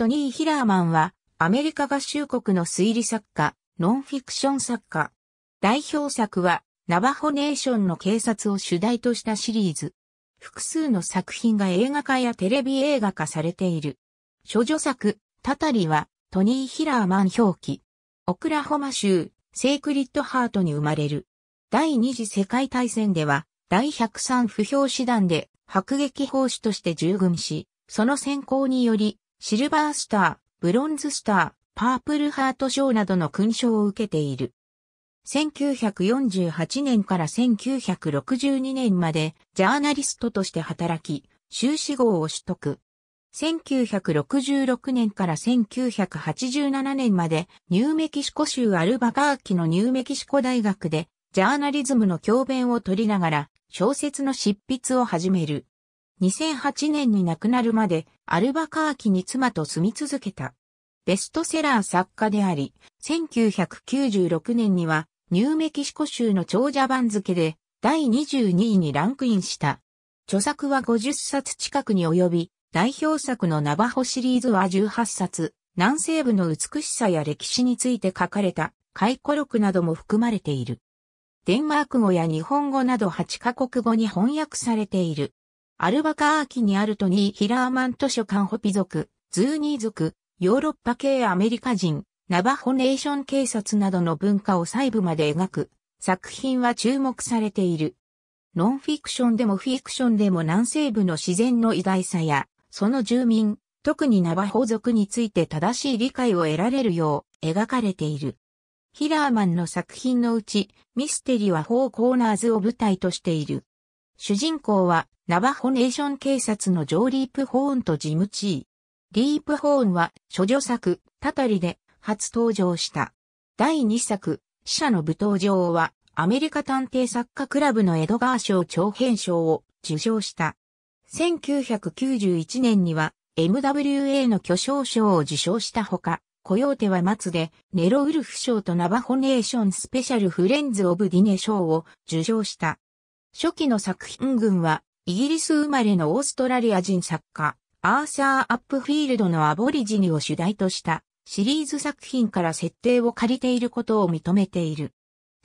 トニー・ヒラーマンは、アメリカ合衆国の推理作家、ノンフィクション作家。代表作は、ナバホネーションの警察を主題としたシリーズ。複数の作品が映画化やテレビ映画化されている。諸女作、タタリは、トニー・ヒラーマン表記。オクラホマ州、セイクリッドハートに生まれる。第二次世界大戦では、第103不評師団で、迫撃砲手として従軍し、その先行により、シルバースター、ブロンズスター、パープルハート賞などの勲章を受けている。1948年から1962年までジャーナリストとして働き、修士号を取得。1966年から1987年までニューメキシコ州アルバカーキのニューメキシコ大学でジャーナリズムの教鞭を取りながら小説の執筆を始める。2008年に亡くなるまでアルバカーキに妻と住み続けた。ベストセラー作家であり、1996年にはニューメキシコ州の長者番付で第22位にランクインした。著作は50冊近くに及び、代表作のナバホシリーズは18冊、南西部の美しさや歴史について書かれた回顧録なども含まれている。デンマーク語や日本語など8カ国語に翻訳されている。アルバカーキにあるトニー・ヒラーマン図書館ホピ族、ズーニー族、ヨーロッパ系アメリカ人、ナバホネーション警察などの文化を細部まで描く作品は注目されている。ノンフィクションでもフィクションでも南西部の自然の偉大さや、その住民、特にナバホ族について正しい理解を得られるよう描かれている。ヒラーマンの作品のうち、ミステリはフォーコーナーズを舞台としている。主人公はナバホネーション警察のジョー・リープホーンとジム・チー。リープホーンは、諸女作、たたりで、初登場した。第2作、死者の舞踏場は、アメリカ探偵作家クラブのエドガー賞長編賞を受賞した。1991年には MWA の巨匠賞を受賞したほか、コヨーテは松でネロウルフ賞とナバホネーションスペシャルフレンズオブディネ賞を受賞した。初期の作品群はイギリス生まれのオーストラリア人作家、アーサー・アップフィールドのアボリジニを主題としたシリーズ作品から設定を借りていることを認めている。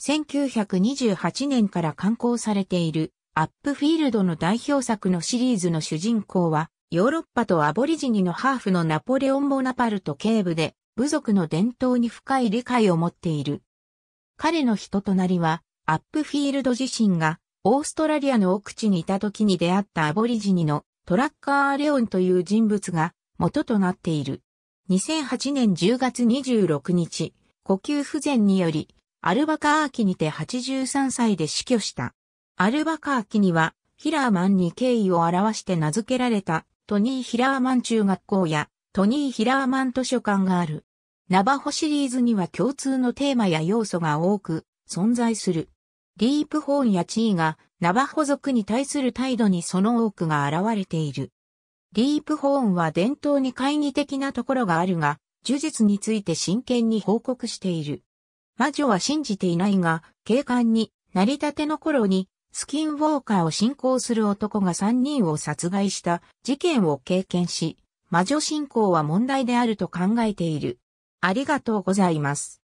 1928年から刊行されているアップフィールドの代表作のシリーズの主人公は、ヨーロッパとアボリジニのハーフのナポレオン・ボナパルト警部で、部族の伝統に深い理解を持っている。彼の人となりは、アップフィールド自身がオーストラリアの奥地にいた時に出会ったアボリジニのトラッカー・レオンという人物が元となっている。2008年10月26日、呼吸不全により、アルバカーキにて83歳で死去した。アルバカーキには、ヒラーマンに敬意を表して名付けられた、トニー・ヒラーマン中学校や、トニー・ヒラーマン図書館がある。ナバホシリーズには共通のテーマや要素が多く、存在する。リープホーンや地位がナバホ族に対する態度にその多くが現れている。リープホーンは伝統に懐疑的なところがあるが、呪術について真剣に報告している。魔女は信じていないが、警官に、なりたての頃に、スキンウォーカーを信仰する男が3人を殺害した事件を経験し、魔女信仰は問題であると考えている。ありがとうございます。